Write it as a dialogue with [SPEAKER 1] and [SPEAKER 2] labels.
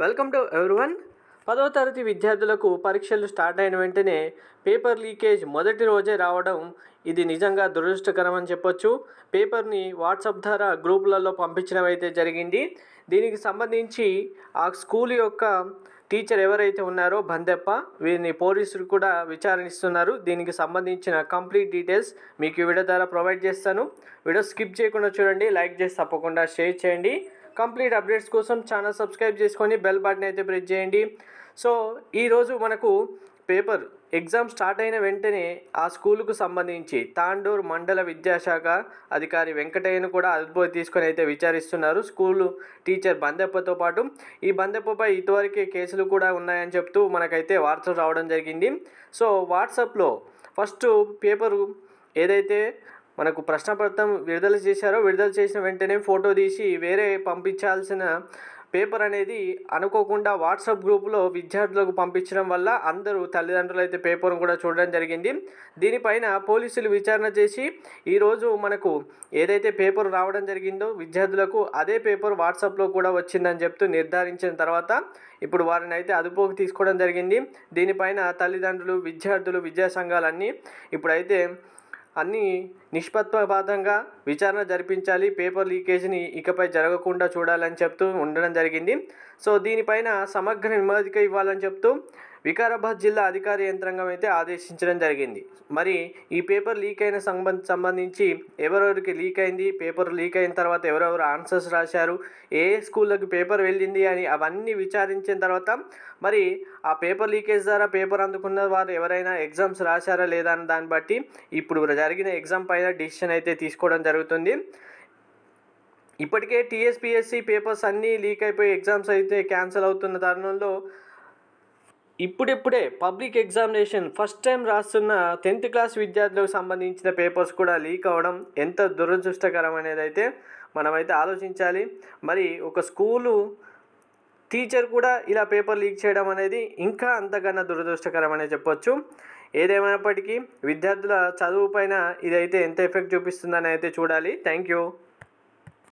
[SPEAKER 1] welcome to everyone పదో తరగతి విద్యార్థులకు పరీక్షలు స్టార్ట్ అయిన వెంటనే పేపర్ లీకేజ్ మొదటి రోజే రావడం ఇది నిజంగా దురదృష్టకరం అని చెప్పొచ్చు పేపర్ని వాట్సాప్ ద్వారా గ్రూపులలో పంపించడం జరిగింది దీనికి సంబంధించి ఆ స్కూల్ యొక్క టీచర్ ఎవరైతే ఉన్నారో బందెప్ప వీరిని పోలీసులు కూడా విచారణిస్తున్నారు దీనికి సంబంధించిన కంప్లీట్ డీటెయిల్స్ మీకు వీడియో ద్వారా ప్రొవైడ్ చేస్తాను వీడియో స్కిప్ చేయకుండా చూడండి లైక్ చేసి తప్పకుండా షేర్ చేయండి కంప్లీట్ అప్డేట్స్ కోసం ఛానల్ సబ్స్క్రైబ్ చేసుకొని బెల్ బటన్ అయితే ప్రెస్ చేయండి సో ఈరోజు మనకు పేపర్ ఎగ్జామ్ స్టార్ట్ అయిన వెంటనే ఆ స్కూలుకు సంబంధించి తాండూరు మండల విద్యాశాఖ అధికారి వెంకటయ్యను కూడా అదుపు తీసుకొని అయితే విచారిస్తున్నారు స్కూలు టీచర్ బందెప్పతో పాటు ఈ బందెప్పపై ఇటువరకే కేసులు కూడా ఉన్నాయని చెప్తూ మనకైతే వార్తలు రావడం జరిగింది సో వాట్సాప్లో ఫస్ట్ పేపరు ఏదైతే మనకు ప్రశ్నపత్రం విడుదల చేశారో విడుదల చేసిన వెంటనే ఫోటో తీసి వేరే పంపించాల్సిన పేపర్ అనేది అనుకోకుండా వాట్సాప్ గ్రూప్లో విద్యార్థులకు పంపించడం వల్ల అందరూ తల్లిదండ్రులు అయితే పేపర్ను కూడా చూడడం జరిగింది దీనిపైన పోలీసులు విచారణ చేసి ఈరోజు మనకు ఏదైతే పేపర్ రావడం జరిగిందో విద్యార్థులకు అదే పేపర్ వాట్సాప్లో కూడా వచ్చిందని చెప్తూ నిర్ధారించిన తర్వాత ఇప్పుడు వారిని అయితే అదుపులోకి తీసుకోవడం జరిగింది దీనిపైన తల్లిదండ్రులు విద్యార్థులు విద్యా సంఘాలన్నీ ఇప్పుడైతే అన్ని నిష్పత్వపాతంగా విచారణ జరిపించాలి పేపర్ లీకేజీని ఇకపై జరగకుండా చూడాలని చెప్తూ ఉండడం జరిగింది సో దీనిపైన సమగ్ర నివేదిక ఇవ్వాలని చెప్తూ వికారాబాద్ జిల్లా అధికార యంత్రాంగం అయితే ఆదేశించడం జరిగింది మరి ఈ పేపర్ లీక్ అయిన సంబంధ సంబంధించి ఎవరెవరికి లీక్ అయింది పేపర్ లీక్ అయిన తర్వాత ఎవరెవరు ఆన్సర్స్ రాశారు ఏ స్కూళ్ళకి పేపర్ వెళ్ళింది అని అవన్నీ విచారించిన తర్వాత మరి ఆ పేపర్ లీకేజ్ ద్వారా పేపర్ అందుకున్న వారు ఎవరైనా ఎగ్జామ్స్ రాశారా లేదా అని దాన్ని బట్టి ఇప్పుడు జరిగిన ఎగ్జామ్ పైన డిసిషన్ అయితే తీసుకోవడం జరుగుతుంది ఇప్పటికే టీఎస్పిఎస్సి పేపర్స్ అన్నీ లీక్ అయిపోయి ఎగ్జామ్స్ అయితే క్యాన్సిల్ అవుతున్న తరుణంలో ఇప్పుడిప్పుడే పబ్లిక్ ఎగ్జామినేషన్ ఫస్ట్ టైం రాస్తున్న టెన్త్ క్లాస్ విద్యార్థులకు సంబంధించిన పేపర్స్ కూడా లీక్ అవ్వడం ఎంత దురదృష్టకరం అనేది అయితే మనమైతే ఆలోచించాలి మరి ఒక స్కూలు టీచర్ కూడా ఇలా పేపర్ లీక్ చేయడం అనేది ఇంకా అంతకన్నా దురదృష్టకరం అనే చెప్పొచ్చు ఏదేమైనప్పటికీ విద్యార్థుల చదువు పైన ఇదైతే ఎంత ఎఫెక్ట్ చూపిస్తుందని అయితే చూడాలి థ్యాంక్ యూ